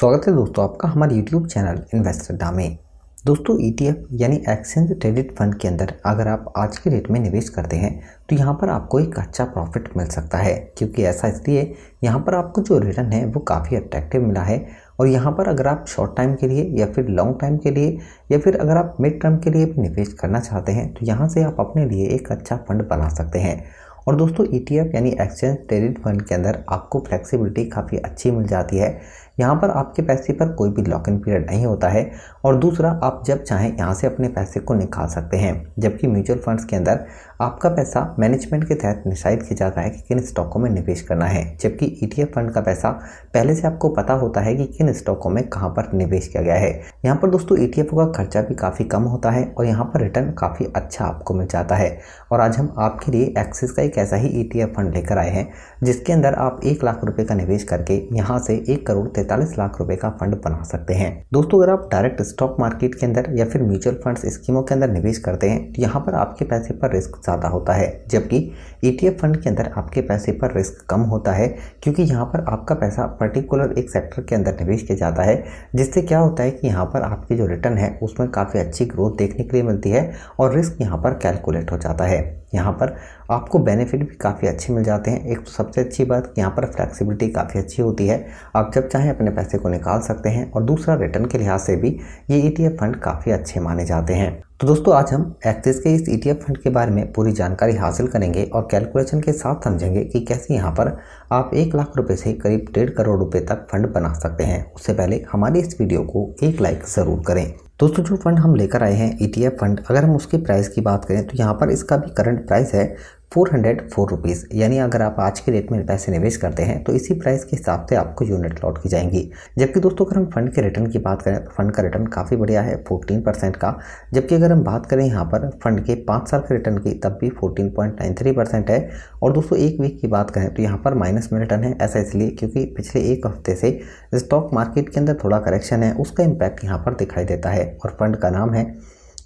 स्वागत है दोस्तों आपका हमारे यूट्यूब चैनल इन्वेस्टर डा में दोस्तों ई e यानी एक्सचेंज ट्रेडिट फंड के अंदर अगर आप आज के रेट में निवेश करते हैं तो यहाँ पर आपको एक अच्छा प्रॉफिट मिल सकता है क्योंकि ऐसा इसलिए यहाँ पर आपको जो रिटर्न है वो काफ़ी अट्रैक्टिव मिला है और यहाँ पर अगर आप शॉर्ट टाइम के लिए या फिर लॉन्ग टाइम के लिए या फिर अगर आप मिड टर्म के लिए भी निवेश करना चाहते हैं तो यहाँ से आप अपने लिए एक अच्छा फंड बना सकते हैं और दोस्तों ई e यानी एक्सचेंज ट्रेडिट फंड के अंदर आपको फ्लेक्सिबिलिटी काफ़ी अच्छी मिल जाती है यहाँ पर आपके पैसे पर कोई भी लॉक इन पीरियड नहीं होता है और दूसरा आप जब चाहें यहाँ से अपने पैसे को निकाल सकते हैं जबकि म्यूचुअल फंड्स के अंदर आपका पैसा मैनेजमेंट के तहत डिसाइड किया जाता है कि किन स्टॉकों में निवेश करना है जबकि ईटीएफ e फंड का पैसा पहले से आपको पता होता है कि किन स्टॉकों में कहाँ पर निवेश किया गया है यहाँ पर दोस्तों ईटीएफ e का खर्चा भी काफ़ी कम होता है और यहाँ पर रिटर्न काफ़ी अच्छा आपको मिल जाता है और आज हम आपके लिए एक्सिस का एक ऐसा ही ई e फंड लेकर आए हैं जिसके अंदर आप एक लाख रुपये का निवेश करके यहाँ से एक करोड़ तैंतालीस लाख रुपये का फंड बना सकते हैं दोस्तों अगर आप डायरेक्ट स्टॉक मार्केट के अंदर या फिर म्यूचुअल फंड स्कीमों के अंदर निवेश करते हैं तो यहाँ पर आपके पैसे पर रिस्क ज़्यादा होता है जबकि ईटीएफ e फंड के अंदर आपके पैसे पर रिस्क कम होता है क्योंकि यहाँ पर आपका पैसा पर्टिकुलर एक सेक्टर के अंदर निवेश किया जाता है जिससे क्या होता है कि यहाँ पर आपकी जो रिटर्न है उसमें काफ़ी अच्छी ग्रोथ देखने के लिए मिलती है और रिस्क यहाँ पर कैलकुलेट हो जाता है यहाँ पर आपको बेनिफिट भी काफ़ी अच्छे मिल जाते हैं एक सबसे अच्छी बात यहाँ पर फ्लैक्सिबिलिटी काफ़ी अच्छी होती है आप जब चाहें अपने पैसे को निकाल सकते हैं और दूसरा रिटर्न के लिहाज से भी ये ई फंड काफ़ी अच्छे माने जाते हैं तो दोस्तों आज हम एक्सिस के इस ई e फंड के बारे में पूरी जानकारी हासिल करेंगे और कैलकुलेशन के साथ समझेंगे कि कैसे यहाँ पर आप एक लाख रुपये से करीब डेढ़ करोड़ रुपये तक फंड बना सकते हैं उससे पहले हमारी इस वीडियो को एक लाइक ज़रूर करें दोस्तों जो फंड हम लेकर आए हैं ई e फंड अगर हम उसके प्राइस की बात करें तो यहाँ पर इसका भी करंट प्राइस है फोर हंड्रेड फोर रुपीज़ यानी अगर आप आज के रेट में पैसे निवेश करते हैं तो इसी प्राइस के हिसाब से आपको यूनिट लॉट की जाएंगी जबकि दोस्तों अगर हम फंड के रिटर्न की बात करें तो फंड का रिटर्न काफ़ी बढ़िया है फोर्टीन परसेंट का जबकि अगर हम बात करें यहाँ पर फंड के पाँच साल के रिटर्न की तब भी fourteen point nine three percent है और दोस्तों एक वीक की बात करें तो यहाँ पर माइनस में रिटर्न है ऐसा इसलिए क्योंकि पिछले एक हफ्ते से स्टॉक मार्केट के अंदर थोड़ा करेक्शन है उसका इम्पैक्ट यहाँ पर दिखाई देता है और फंड का नाम है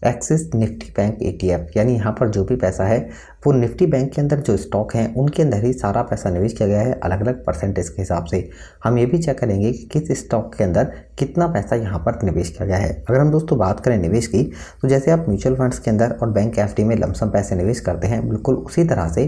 एक्सिस निफ्टी बैंक एटीएफ यानी यहाँ पर जो भी पैसा है वो निफ्टी बैंक के अंदर जो स्टॉक हैं उनके अंदर ही सारा पैसा निवेश किया गया है अलग अलग परसेंटेज के हिसाब से हम ये भी चेक करेंगे कि किस स्टॉक के अंदर कितना पैसा यहाँ पर निवेश किया गया है अगर हम दोस्तों बात करें निवेश की तो जैसे आप म्यूचुअल फंड्स के अंदर और बैंक एफ में लमसम पैसे निवेश करते हैं बिल्कुल उसी तरह से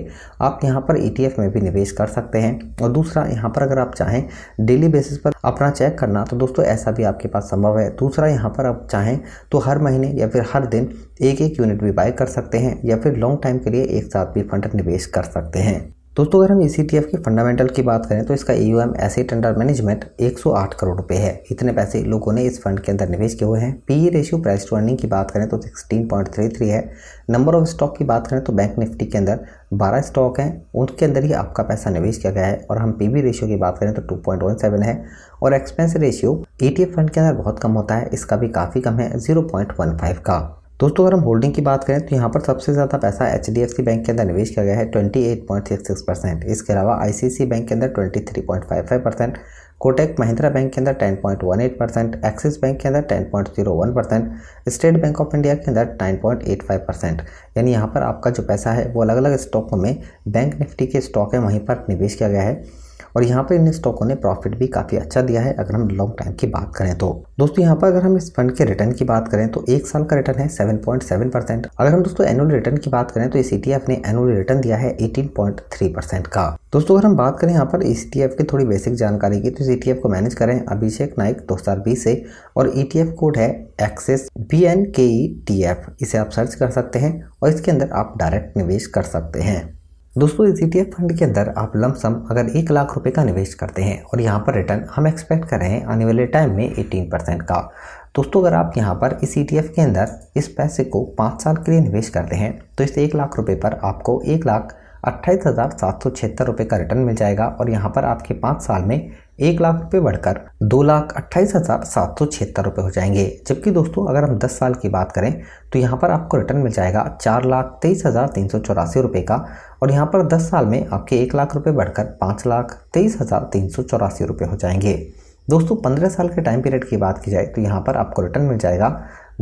आप यहाँ पर ई में भी निवेश कर सकते हैं और दूसरा यहाँ पर अगर आप चाहें डेली बेसिस पर अपना चेक करना तो दोस्तों ऐसा भी आपके पास संभव है दूसरा यहाँ पर आप चाहें तो हर महीने या फिर हर दिन एक एक यूनिट भी बाय कर सकते हैं या फिर लॉन्ग टाइम के लिए एक साथ भी फंड निवेश कर सकते हैं दोस्तों अगर हम ई e के फंडामेंटल की बात करें तो इसका E U M asset under management 108 crore रुपए है इतने पैसे लोगों ने इस फंड के अंदर निवेश किए हुए हैं P E ratio price to earning की बात करें तो 16.33 है नंबर ऑफ स्टॉक की बात करें तो बैंक निफ्टी के अंदर 12 स्टॉक हैं उनके अंदर ही आपका पैसा निवेश किया गया है और हम पी रेशियो की बात करें तो टू है और एक्सपेंस रेशियो ई फंड के अंदर बहुत कम होता है इसका भी काफ़ी कम है जीरो का दोस्तों अगर हम होल्डिंग की बात करें तो यहाँ पर सबसे ज़्यादा पैसा एच बैंक के अंदर निवेश किया गया है 28.66 परसेंट इसके अलावा आई बैंक के अंदर 23.55 परसेंट कोटेक महिंद्रा बैंक के अंदर 10.18 परसेंट एक्सिस बैंक के अंदर 10.01 percent State Bank of India के अंदर 9.85 परसेंट यानी यहाँ पर आपका जो पैसा है वो अलग अलग स्टॉकों में बैंक निफ्टी के स्टॉक है वहीं पर निवेश किया गया है और यहाँ पर इन स्टॉकों ने प्रॉफिट भी काफ़ी अच्छा दिया है अगर हम लॉन्ग टाइम की बात करें तो दोस्तों यहाँ पर अगर हम इस फंड के रिटर्न की बात करें तो एक साल का रिटर्न है सेवन अगर हम दोस्तों एनुअल रिटर्न की बात करें तो इस ई e ने एनुअल रिटर्न दिया है एटीन पॉइंट थ्री परसेंट का दोस्तों अगर हम बात करें यहाँ पर इस e की थोड़ी बेसिक जानकारी की तो इस ETF को मैनेज करें अभिषेक नाइक दो हज़ार बीस से और ई e कोड है access B N K E T F इसे आप सर्च कर सकते हैं और इसके अंदर आप डायरेक्ट निवेश कर सकते हैं दोस्तों इस ई e फंड के अंदर आप लमसम अगर एक लाख रुपए का निवेश करते हैं और यहाँ पर रिटर्न हम एक्सपेक्ट कर रहे हैं आने वाले टाइम में 18 परसेंट का दोस्तों अगर आप यहाँ पर इस ई e के अंदर इस पैसे को पाँच साल के लिए निवेश करते हैं तो इस एक लाख रुपये पर आपको एक लाख अट्ठाईस हज़ार सात सौ छिहत्तर रुपये का रिटर्न मिल जाएगा और यहाँ पर आपके पाँच साल में एक लाख रुपये बढ़कर दो लाख अट्ठाईस हज़ार सात सौ छिहत्तर रुपये हो जाएंगे जबकि दोस्तों अगर हम दस साल की बात करें तो यहाँ पर आपको रिटर्न मिल जाएगा चार लाख तेईस हज़ार तीन सौ चौरासी रुपये का और यहाँ पर दस साल में आपके एक लाख रुपये बढ़कर पाँच लाख तेईस हज़ार तीन सौ चौरासी रुपये हो जाएंगे दोस्तों पंद्रह साल के टाइम पीरियड की बात की जाए तो यहाँ पर आपको रिटर्न मिल जाएगा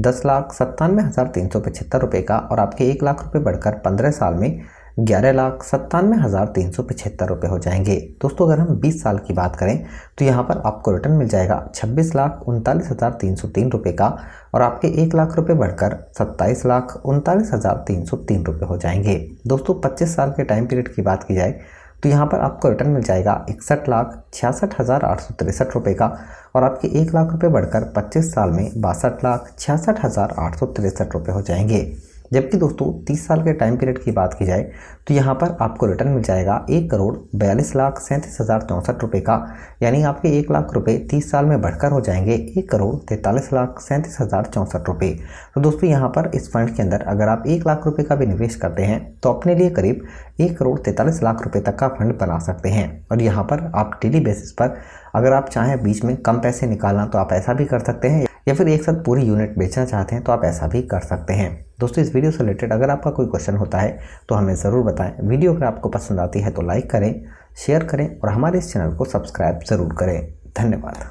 दस लाख सत्तानवे हज़ार तीन सौ पचहत्तर रुपये का और आपके एक लाख रुपये बढ़कर पंद्रह साल में ग्यारह लाख सत्तानवे हज़ार तीन सौ पचहत्तर रुपये हो जाएंगे दोस्तों अगर हम 20 साल की बात करें तो यहाँ पर आपको रिटर्न मिल जाएगा छब्बीस लाख उनतालीस हज़ार तीन सौ तीन रुपये का और आपके एक लाख रुपये बढ़कर सत्ताईस लाख उनतालीस हज़ार तीन सौ तीन रुपये हो जाएंगे दोस्तों पच्चीस साल के टाइम पीरियड की बात की जाए तो यहाँ पर आपको रिटर्न मिल जाएगा इकसठ लाख छियासठ हज़ार आठ सौ तिरसठ रुपये का और आपके एक लाख रुपये बढ़कर पच्चीस साल में बासठ लाख छियासठ हज़ार आठ सौ तिरसठ रुपये हो जाएंगे जबकि दोस्तों 30 साल के टाइम पीरियड की बात की जाए तो यहाँ पर आपको रिटर्न मिल जाएगा एक करोड़ बयालीस लाख सैंतीस हज़ार चौंसठ रुपये का यानी आपके एक लाख रुपये तीस साल में बढ़कर हो जाएंगे एक करोड़ तैंतालीस लाख सैंतीस हज़ार चौंसठ रुपये तो दोस्तों यहाँ पर इस फंड के अंदर अगर आप एक लाख रुपये का भी निवेश करते हैं तो अपने लिए करीब एक करोड़ तैंतालीस लाख रुपये तक का फंड बना सकते हैं और यहाँ पर आप डेली बेसिस पर अगर आप चाहें बीच में कम पैसे निकालना तो आप ऐसा भी कर सकते हैं या फिर एक साथ पूरी यूनिट बेचना चाहते हैं तो आप ऐसा भी कर सकते हैं दोस्तों इस वीडियो से रिलेटेड अगर आपका कोई क्वेश्चन होता है तो हमें ज़रूर बताएं वीडियो अगर आपको पसंद आती है तो लाइक करें शेयर करें और हमारे इस चैनल को सब्सक्राइब ज़रूर करें धन्यवाद